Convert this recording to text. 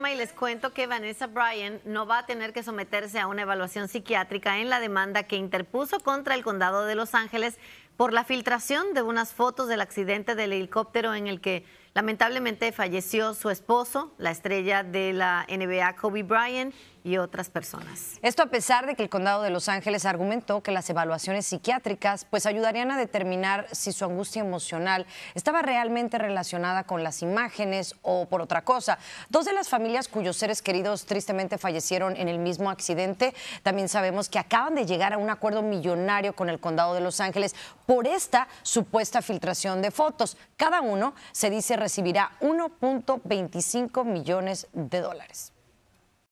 y les cuento que Vanessa Bryan no va a tener que someterse a una evaluación psiquiátrica en la demanda que interpuso contra el condado de Los Ángeles por la filtración de unas fotos del accidente del helicóptero en el que lamentablemente falleció su esposo, la estrella de la NBA Kobe Bryant y otras personas. Esto a pesar de que el condado de Los Ángeles argumentó que las evaluaciones psiquiátricas pues ayudarían a determinar si su angustia emocional estaba realmente relacionada con las imágenes o por otra cosa. Dos de las familias cuyos seres queridos tristemente fallecieron en el mismo accidente, también sabemos que acaban de llegar a un acuerdo millonario con el condado de Los Ángeles por esta supuesta filtración de fotos. Cada uno se dice recibirá 1.25 millones de dólares.